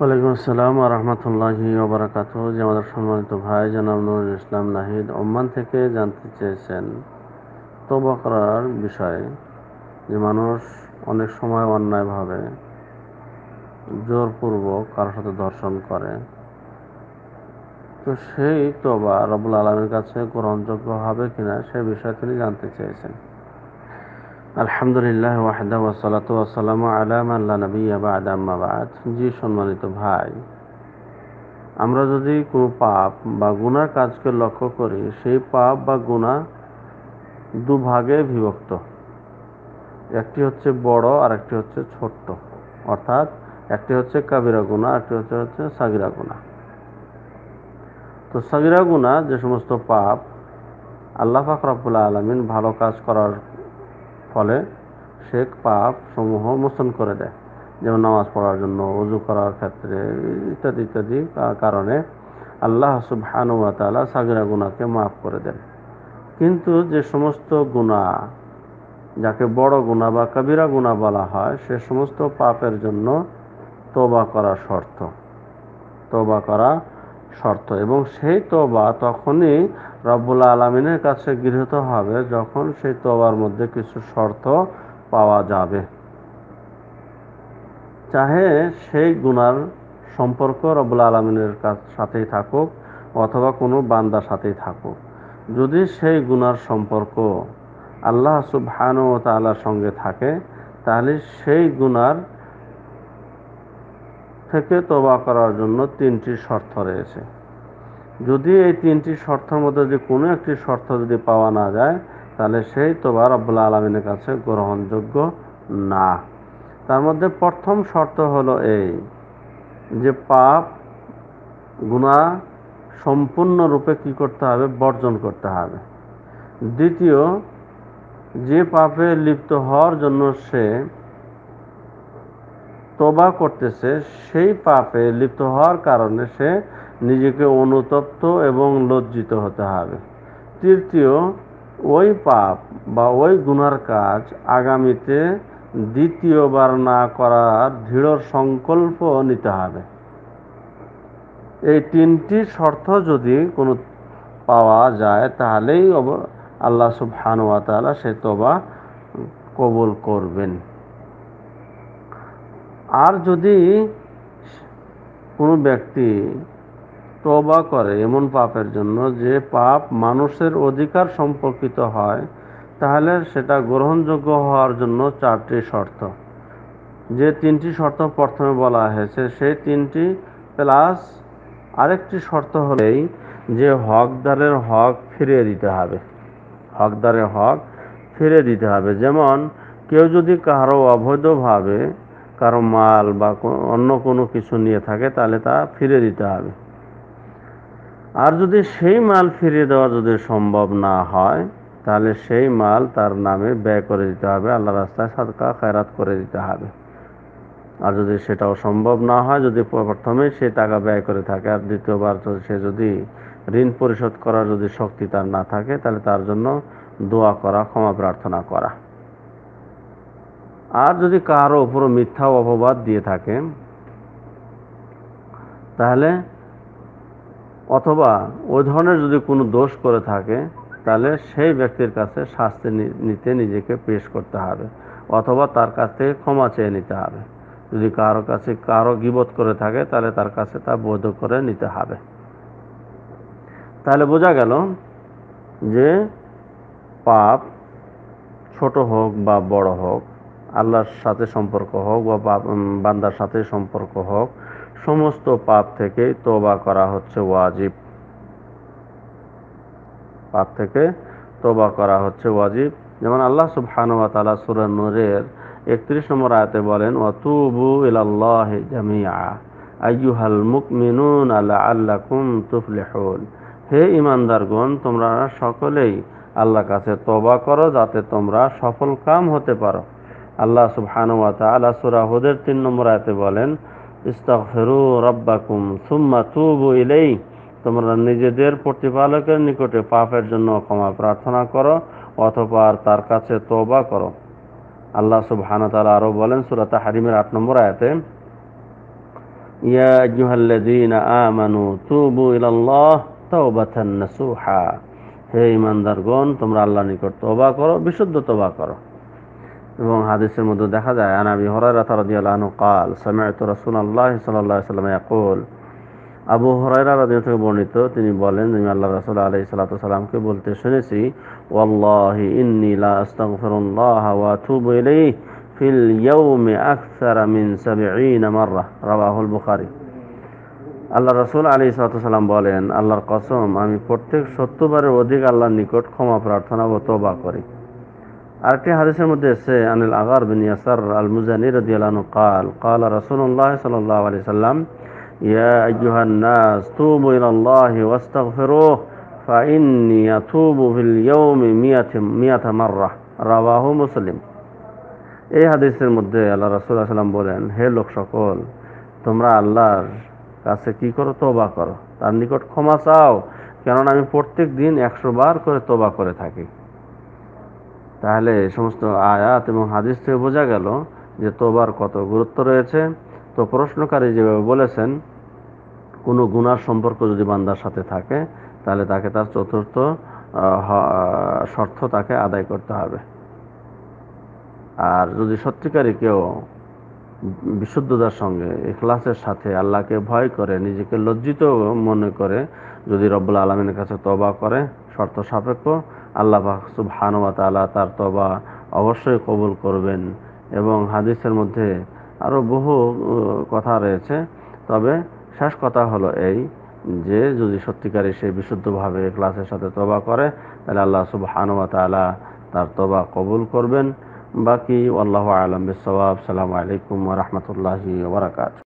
ওয়ালাইকুম আসসালাম রহমতুল্লাহি ওবরাকাত যে আমাদের সম্মানিত ভাই জনাব নুরুল ইসলাম নাহিদ ওম্মান থেকে জানতে চেয়েছেন তবা করার বিষয়ে যে মানুষ অনেক সময় অন্যায়ভাবে জোরপূর্বক কারোর সাথে ধর্ষণ করে তো সেই তবা রবুল আলমের কাছে গ্রহণযোগ্য হবে কিনা সে বিষয়ে তিনি জানতে চেয়েছেন আলহামদুলিল্লাহ ওয়াহদা ওয়াসালাতু ওয়াসালামু আলা মাল্লা নবী আবাদ আম্মা বাদ জি সম্মানিত ভাই আমরা যদি কোনো পাপ বা গুনার কাজকে লক্ষ্য করি সেই পাপ বা গুণা দুভাগে বিভক্ত একটি হচ্ছে বড় আর একটি হচ্ছে ছোট্ট অর্থাৎ একটি হচ্ছে কাবিরা গুণা একটি হচ্ছে হচ্ছে সাগিরা গুণা তো সাগিরা গুণা যে সমস্ত পাপ আল্লাহ ফাকরাবুল্লা আলমিন ভালো কাজ করার ফলে শেখ পাপ সমূহ মোচন করে দেয় যেমন নামাজ পড়ার জন্য উজু করার ক্ষেত্রে ইত্যাদি ইত্যাদি কারণে আল্লাহ সুবহানুয়া তালা সাগরা গুণাকে মাফ করে দেন কিন্তু যে সমস্ত গুণা যাকে বড় গুণা বা কবিরা গুণা বলা হয় সে সমস্ত পাপের জন্য তোবা করা শর্ত তোবা করা শর্ত এবং সেই তোবা তখনই রব্বুল আলমিনের কাছে গৃহীত হবে যখন সেই তোবার মধ্যে কিছু শর্ত পাওয়া যাবে চাহে সেই গুনার সম্পর্ক রব্বুল আলমিনের সাথেই থাকুক অথবা কোনো বান্দার সাথেই থাকুক যদি সেই গুনার সম্পর্ক আল্লাহ সুবহান ও তালার সঙ্গে থাকে তাহলে সেই গুনার থেকে তোবা করার জন্য তিনটি শর্ত রয়েছে যদি এই তিনটি শর্তের মধ্যে যদি কোনো একটি শর্ত যদি পাওয়া না যায় তাহলে সেই তোবা রব্বুল্লা আলমিনের কাছে গ্রহণযোগ্য না তার মধ্যে প্রথম শর্ত হলো এই যে পাপ গুণা সম্পূর্ণরূপে কি করতে হবে বর্জন করতে হবে দ্বিতীয় যে পাপে লিপ্ত হওয়ার জন্য সে তবা করতেছে সেই পাপে লিপ্ত হওয়ার কারণে সে নিজেকে অনুতপ্ত এবং লজ্জিত হতে হবে তৃতীয় ওই পাপ বা ওই গুনার কাজ আগামীতে দ্বিতীয়বার না করার দৃঢ় সংকল্প নিতে হবে এই তিনটি শর্ত যদি কোনো পাওয়া যায় তাহলেই আল্লাহ সুবহানুয়া তালা সে তবা কবুল করবেন আর যদি কোনো ব্যক্তি তবা করে এমন পাপের জন্য যে পাপ মানুষের অধিকার সম্পর্কিত হয় তাহলে সেটা গ্রহণযোগ্য হওয়ার জন্য চারটি শর্ত যে তিনটি শর্ত প্রথমে বলা হয়েছে সেই তিনটি প্লাস আরেকটি শর্ত হলেই যে হকদারের হক ফিরিয়ে দিতে হবে হকদারের হক ফিরিয়ে দিতে হবে যেমন কেউ যদি কারো অবৈধভাবে কারো মাল বা অন্য কোনো কিছু নিয়ে থাকে তাহলে তা ফিরে দিতে হবে আর যদি সেই মাল ফিরিয়ে দেওয়া যদি সম্ভব না হয় তাহলে সেই মাল তার নামে ব্যয় করে দিতে হবে আল্লাহ রাস্তায় সাদকা খায়রাত করে দিতে হবে আর যদি সেটাও সম্ভব না হয় যদি প্রথমে সে টাকা ব্যয় করে থাকে আর দ্বিতীয়বার সে যদি ঋণ পরিশোধ করার যদি শক্তি তার না থাকে তাহলে তার জন্য দোয়া করা ক্ষমা প্রার্থনা করা আর যদি কারো ওপর মিথ্যা অপবাদ দিয়ে থাকে তাহলে অথবা ওই ধরনের যদি কোনো দোষ করে থাকে তাহলে সেই ব্যক্তির কাছে শাস্তি নিতে নিজেকে পেশ করতে হবে অথবা তার কাছ থেকে ক্ষমা চেয়ে নিতে হবে যদি কারো কাছে কারো গিবত করে থাকে তাহলে তার কাছে তা বৈধ করে নিতে হবে তাহলে বোঝা গেল যে পাপ ছোট হোক বা বড় হোক আল্লাহর সাথে সম্পর্ক হোক বা বান্দার সাথে সম্পর্ক হোক সমস্ত পাপ থেকে তোবা করা হচ্ছে ওয়াজিব পাপ থেকে তোবা করা হচ্ছে ওয়াজিব যেমন আল্লাহ সুবহানুয়া তালা সুরা নূরের একত্রিশ নম্বর আয়তে বলেন ওয়াতুবু ইলাল্লাহ জামিয়া আইয়ুহাল মুকমিনুন আল্লাহ আল্লাহ কুম হে ইমানদারগণ তোমরা সকলেই আল্লাহ কাছে তবা করো যাতে তোমরা সফল কাম হতে পারো আল্লাহ সুবহানুয়াতা আল্লাহ সুরা হুদের তিন নম্বর আয়তে বলেন ইস্তাগফিরু রব্বাকুম সুম্মা তুবু ইলাই তোমরা নিজেদের প্রতিপালকের নিকটে পাপের জন্য ক্ষমা প্রার্থনা করো অথবা তার কাছে তওবা করো আল্লাহ সুবহানাহু তালা আরো বলেন সূরা হারিমের আট নম্বর আয়াতে ইয়া আইয়ুহাল্লাযীনা আমানু তুবু ইলাল্লাহ তাওবাতান নাসুহা হে ইমানদারগণ তোমরা আল্লাহর নিকট তওবা করো বিশুদ্ধ তওবা করো এবং হাদিসের মধ্যে দেখা যায় আনাবি হরাইরা রাদিয়াল্লাহু আনহু قال سمعت رسول الله صلى الله সাল্লাম وسلم আবু হরাইরা রাদিয়াল্লাহু থেকে বর্ণিত তিনি বলেন আমি আল্লাহ রাসূল আলাইহিস সালাতু সালামকে বলতে শুনেছি ওয়াল্লাহি ইন্নী লা আস্তাগফিরুল্লাহ ওয়া আতুবু ইলাইহি ফিল ইয়াউমি আকসারা মিন 70 মাররা রাওয়াহুল বুখারী আল্লাহ রসুল আলী সালাম বলেন আল্লাহর কসম আমি প্রত্যেক বারের অধিক আল্লাহর নিকট ক্ষমা প্রার্থনা ও তোবা করি আরেকটি হাদিসের মধ্যে এসে আনিল আগার বিন ইয়াসার আল মুজানি রাদিয়াল্লাহু قال قال رسول الله صلى الله عليه وسلم يا ايها الناس توبوا الى الله واستغفروه فاني اتوب في اليوم 100 100 مره رواه মুসলিম এই হাদিসের মধ্যে আল্লাহ রাসূল সাল্লাম বলেন হে লোক সকল তোমরা আল্লাহর কাছে কি করো তওবা করো তার নিকট ক্ষমা চাও কেননা আমি প্রত্যেক দিন একশো বার করে তোবা করে থাকি তাহলে সমস্ত আয়াত এবং হাদিস থেকে বোঝা গেল যে তোবার কত গুরুত্ব রয়েছে তো প্রশ্নকারী যেভাবে বলেছেন কোনো গুণার সম্পর্ক যদি বান্দার সাথে থাকে তাহলে তাকে তার চতুর্থ শর্ত তাকে আদায় করতে হবে আর যদি সত্যিকারী কেউ বিশুদ্ধতার সঙ্গে এখলাসের সাথে আল্লাহকে ভয় করে নিজেকে লজ্জিত মনে করে যদি রব্বুল আলমিনের কাছে তবা করে শর্ত সাপেক্ষ আল্লাহ সুবহানুয়া তালা তার তবা অবশ্যই কবুল করবেন এবং হাদিসের মধ্যে আরও বহু কথা রয়েছে তবে শেষ কথা হলো এই যে যদি সত্যিকারী সে বিশুদ্ধভাবে ক্লাসের সাথে তবা করে তাহলে আল্লাহ সুবহানুয়া তালা তার তবা কবুল করবেন বাকি আল্লাহ আলম বিসবাব সালামু আলাইকুম রহমতুল্লাহি ওবরাকাত